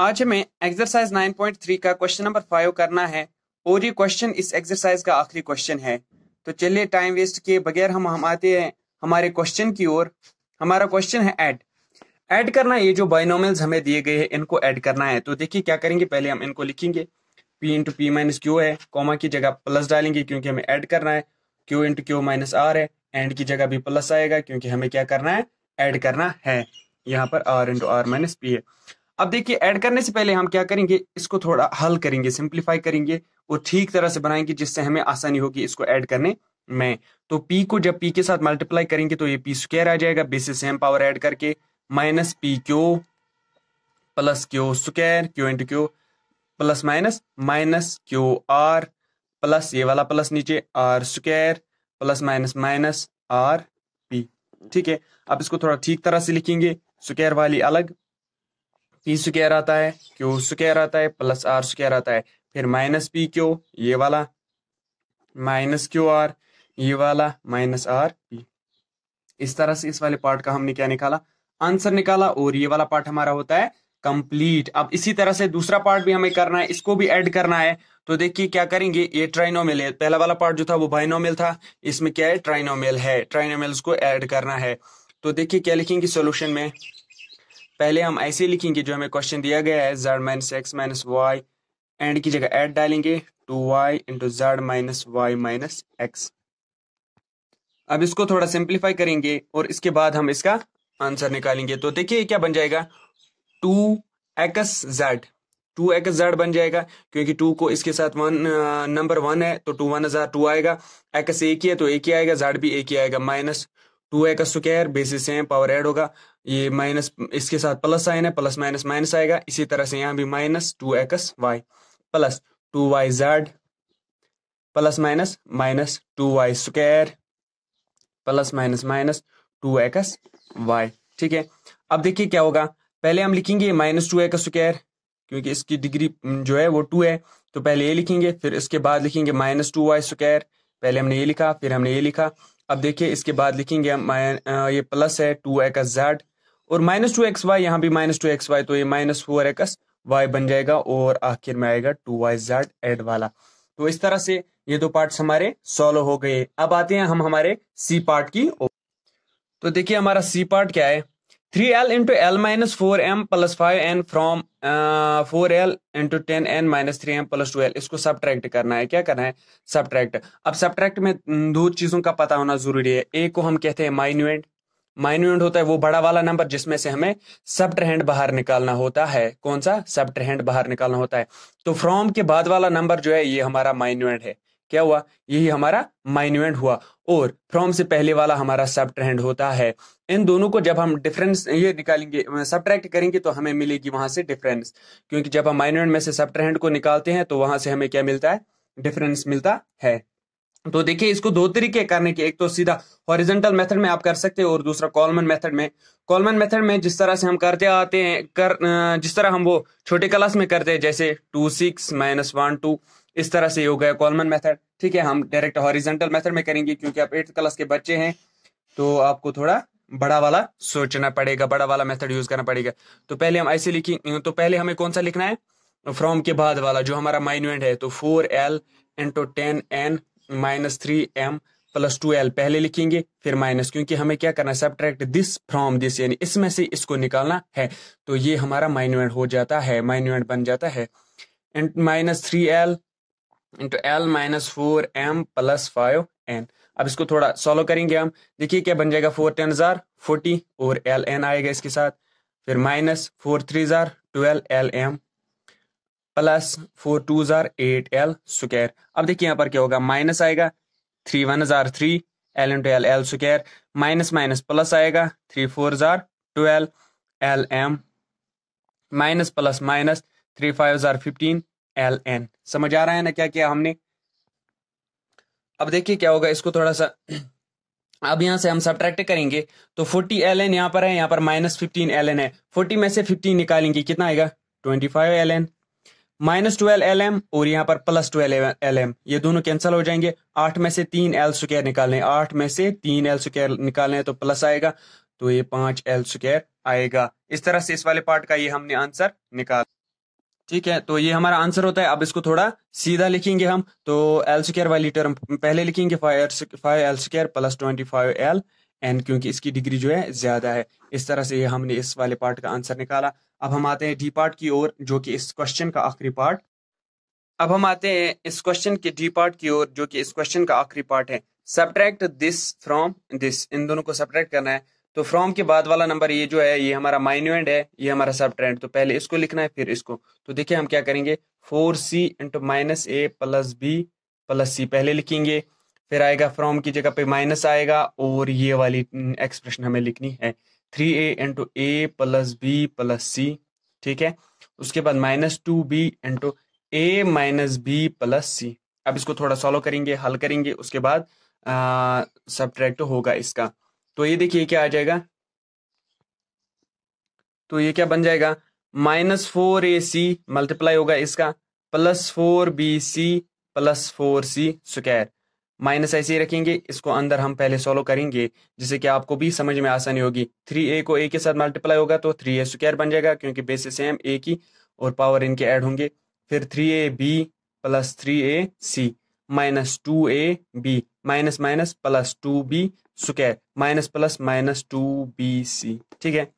आज हमें एक्सरसाइज 9.3 का क्वेश्चन नंबर फाइव करना है और ये क्वेश्चन इस एक्सरसाइज का आखिरी क्वेश्चन है तो चलिए टाइम वेस्ट किए बगैर हम हम आते हैं हमारे क्वेश्चन की ओर हमारा क्वेश्चन है ऐड ऐड करना ये जो बाइनोमल्स हमें दिए गए हैं इनको ऐड करना है तो देखिए क्या करेंगे पहले हम इनको लिखेंगे P into P minus Q है कॉमा की जगह प्लस डालेंगे क्योंकि हमें ऐड करना है Q into Q minus R है एंड की जगह भी प्लस आएगा क्योंकि हमें क्या करना है ऐड करना है यहाँ पर R into R minus P है अब देखिए ऐड करने से पहले हम क्या करेंगे इसको थोड़ा हल करेंगे सिंप्लीफाई करेंगे और ठीक तरह से बनाएंगे जिससे हमें आसानी होगी इसको ऐड करने में तो पी को जब पी के साथ मल्टीप्लाई करेंगे तो ये पी स्क्वायर आ जाएगा बेसिस सेम पावर ऐड करके minus P Q plus Q square Q into Q plus minus minus Q R plus ये वाला प्लस नीचे R square plus minus minus R P ठीक है अब इसको थोड़ा ठीक तरह से लिखेंगे स्क्वायर वाली अलग पी स्क्र आता है क्यू स्क्र आता है प्लस आर स्क्र आता है फिर माइनस पी क्यू ये वाला माइनस क्यू आर ये वाला माइनस आर पी इस तरह से इस वाले पार्ट का हमने क्या निकाला आंसर निकाला और ये वाला पार्ट हमारा होता है कंप्लीट अब इसी तरह से दूसरा पार्ट भी हमें करना है इसको भी ऐड करना है तो देखिए क्या करेंगे ये ट्राइनोमेल है पहला वाला पार्ट जो था वो बाइनोमेल था इसमें क्या है ट्राइनोमेल है ट्राइनोमेल्स को ऐड करना है तो देखिए क्या लिखेंगे सोल्यूशन में पहले हम ऐसे लिखेंगे जो हमें क्वेश्चन दिया गया है Z minus X minus Y and की जगह एड डालेंगे two Y into Z minus Y minus X अब इसको थोड़ा सिंप्लीफाई करेंगे और इसके बाद हम इसका आंसर निकालेंगे तो देखिए क्या बन जाएगा two X Z two X Z बन जाएगा क्योंकि टू को इसके साथ वन नंबर वन है तो टू वन हजार टू आएगा एक्स एक ही है तो एक ही आएगा जेड भी एक ही आएगा माइनस टू ए का square basis same power add होगा ये माइनस इसके साथ प्लस साइन है प्लस माइनस माइनस आएगा इसी तरह से यहाँ भी minus two X Y plus two Y Z plus minus minus two Y square plus minus minus two X Y ठीक है अब देखिए क्या होगा पहले हम लिखेंगे माइनस टू एक्स स्क्वायर क्योंकि इसकी डिग्री जो है वो टू है तो पहले ये लिखेंगे फिर इसके बाद लिखेंगे माइनस टू वाई स्क्वायर पहले हमने ये लिखा फिर हमने ये लिखा अब देखिए इसके बाद लिखेंगे हम ये प्लस है टू एक्स जेड और माइनस टू एक्स वाई यहाँ भी माइनस टू एक्स वाई तो ये माइनस फोर एक्स वाई बन जाएगा और आखिर में आएगा टू वाई जेड एड वाला तो इस तरह से ये दो पार्ट्स हमारे सॉल्व हो गए अब आते हैं हम हमारे सी पार्ट की तो देखिए हमारा सी पार्ट क्या है three L into L minus four M plus five N from four L into ten N minus three M plus two L इसको सब्ट्रैक्ट करना है क्या करना है सब्ट्रैक्ट अब सब्ट्रैक्ट में दो चीजों का पता होना जरूरी है एक को हम कहते हैं माइन्यूएंट माइन्यूएंट होता है वो बड़ा वाला नंबर जिसमें से हमें सब्ट्रहेंड बाहर निकालना होता है कौन सा सब्ट्रहेंड बाहर निकालना होता है तो फ्रॉम के बाद वाला नंबर जो है ये हमारा माइन्यूएंट है क्या हुआ यही हमारा माइन्यूएंट हुआ और फ्रॉम से पहले वाला हमारा सब्ट्रहेंड होता है इन दोनों को जब हम डिफरेंस ये निकालेंगे सब्ट्रैक्ट करेंगे तो हमें मिलेगी वहां से डिफरेंस क्योंकि जब हम माइनर में से सब्ट्रैंड को निकालते हैं तो वहां से हमें क्या मिलता है डिफरेंस मिलता है तो देखिए इसको दो तरीके करने के एक तो सीधा हॉरिजेंटल मेथड में आप कर सकते हैं और दूसरा कॉलमन मेथड में कॉलमन मेथड में जिस तरह से हम करते आते हैं कर जिस तरह हम वो छोटे क्लास में करते हैं जैसे two six minus one two इस तरह से हो गया कॉलमन मेथड ठीक है हम डायरेक्ट हॉरिजेंटल मेथड में करेंगे क्योंकि आप एट्थ क्लास के बच्चे हैं तो आपको थोड़ा बड़ा वाला सोचना पड़ेगा बड़ा वाला मेथड यूज करना पड़ेगा तो पहले हम ऐसे लिखेंगे तो पहले हमें कौन सा लिखना है फ्रॉम के बाद वाला जो हमारा माइन्यूएंट है तो four L into ten N minus three M plus two L पहले लिखेंगे फिर माइनस क्योंकि हमें क्या करना है सब्ट्रैक्ट दिस फ्रॉम दिस यानी इसमें से इसको निकालना है तो ये हमारा माइन्यूएंट हो जाता है माइन्यूएंट बन जाता है minus three L into L minus four M plus five N अब इसको थोड़ा सॉल्व करेंगे हम देखिए क्या बन जाएगा फोर टेन हजार फोर्टी और एल एन आएगा इसके साथ फिर माइनस फोर थ्री हजार twelve L M plus four two हजार एट एल स्क्वायर अब देखिए यहाँ पर क्या होगा माइनस आएगा थ्री वन हजार three L N twelve L square minus minus plus आएगा थ्री फोर हजार twelve L M minus plus minus three five हजार फिफ्टीन एल एन समझ आ रहा है ना क्या क्या हमने अब देखिए क्या होगा इसको थोड़ा सा अब यहां से हम सब्ट्रैक्ट करेंगे तो 40 एल एन यहाँ पर है यहां पर माइनस फिफ्टीन एल एन है 40 में से 15 निकालेंगे कितना आएगा 25 L N minus twelve L M और यहाँ पर प्लस ट्वेल्व एल एम ये दोनों कैंसिल हो जाएंगे आठ में से तीन एल स्क्र निकालने आठ में से तीन एल स्क्र निकालने तो प्लस आएगा तो ये पांच एल स्क्र आएगा इस तरह से इस वाले पार्ट का ये हमने आंसर निकाला ठीक है तो ये हमारा आंसर होता है अब इसको थोड़ा सीधा लिखेंगे हम तो एल स्क्र वाली टर्म पहले लिखेंगे five L square plus twenty five L N क्योंकि इसकी डिग्री जो है ज्यादा है इस तरह से ये हमने इस वाले पार्ट का आंसर निकाला अब हम आते हैं डी पार्ट की ओर जो कि इस क्वेश्चन का आखिरी पार्ट अब हम आते हैं इस क्वेश्चन के डी पार्ट की ओर जो कि इस क्वेश्चन का आखिरी पार्ट है सब्ट्रैक्ट दिस फ्रॉम दिस इन दोनों को सब्ट्रैक्ट करना है तो फ्रॉम के बाद वाला नंबर ये जो है ये हमारा माइन्यूएंड है ये हमारा सब ट्रेंड तो पहले इसको लिखना है फिर इसको तो देखिए हम क्या करेंगे four C into minus A plus B plus C पहले लिखेंगे फिर आएगा फ्रॉम की जगह पे माइनस आएगा और ये वाली एक्सप्रेशन हम्म, हमें लिखनी है three A into A plus B plus C ठीक है उसके बाद minus two B into A minus B plus C अब इसको थोड़ा सॉल्व करेंगे हल करेंगे उसके बाद सब्ट्रैक्ट होगा इसका तो ये देखिए क्या आ जाएगा तो ये क्या बन जाएगा minus four A C multiply होगा इसका plus four B C plus four C square minus ऐसे ही रखेंगे इसको अंदर हम पहले सॉल्व करेंगे जिससे कि आपको भी समझ में आसानी होगी थ्री ए को ए के साथ मल्टीप्लाई होगा तो थ्री ए स्क्वायर बन जाएगा क्योंकि बेसिस सेम ए की और पावर इनके ऐड होंगे फिर three A B plus three A C minus two A B minus minus plus two B square minus plus minus two B C ठीक है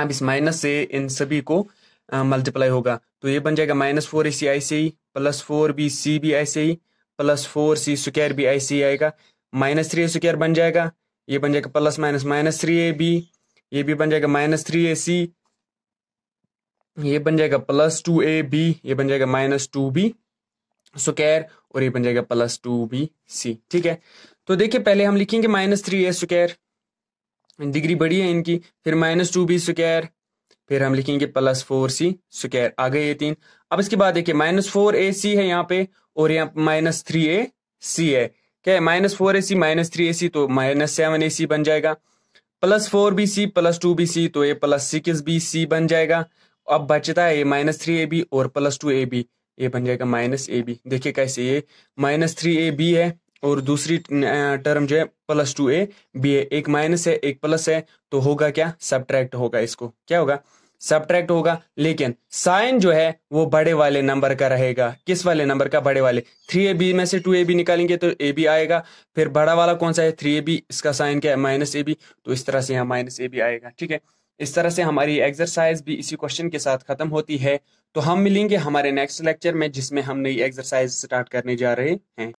अब इस माइनस से इन सभी को मल्टीप्लाई होगा तो ये बन जाएगा माइनस फोर ए सी ऐसे ही प्लस फोर बी सी भी ऐसे ही प्लस फोर सी स्क्वायर भी ऐसे ही आएगा माइनस थ्री ए स्क्वायर बन जाएगा ये बन जाएगा plus minus minus three A B ये भी बन जाएगा माइनस थ्री ए सी ये बन जाएगा प्लस टू ए बी ये बन जाएगा माइनस टू बी स्क्वायर और ये बन जाएगा प्लस टू बी सी ठीक है तो देखिए पहले हम लिखेंगे minus three A square degree बड़ी है इनकी फिर माइनस टू बी स्क्वायर फिर हम लिखेंगे प्लस फोर सी स्क्वायर आ गए ये तीन अब इसके बाद देखिए माइनस फोर ए सी है यहाँ पे और यहाँ माइनस थ्री ए सी है क्या है minus four A C minus three A C तो माइनस सेवन ए सी बन जाएगा plus four B C plus two B C तो ये प्लस सिक्स बी सी बन जाएगा अब बचता है ये माइनस थ्री ए बी और प्लस टू ए बी ये बन जाएगा माइनस ए बी देखिए कैसे ये माइनस थ्री ए बी है और दूसरी टर्म जो है प्लस टू ए बी है एक माइनस है एक प्लस है तो होगा क्या सब्ट्रैक्ट होगा इसको क्या होगा सब्ट्रैक्ट होगा लेकिन साइन जो है वो बड़े वाले नंबर का रहेगा किस वाले नंबर का बड़े वाले थ्री ए बी में से टू ए बी निकालेंगे तो ए बी आएगा फिर बड़ा वाला कौन सा है थ्री ए बी इसका साइन क्या है माइनस ए बी तो इस तरह से यहाँ माइनस ए बी आएगा ठीक है इस तरह से हमारी एक्सरसाइज भी इसी क्वेश्चन के साथ खत्म होती है तो हम मिलेंगे हमारे नेक्स्ट लेक्चर में जिसमें हम नई एक्सरसाइज स्टार्ट करने जा रहे हैं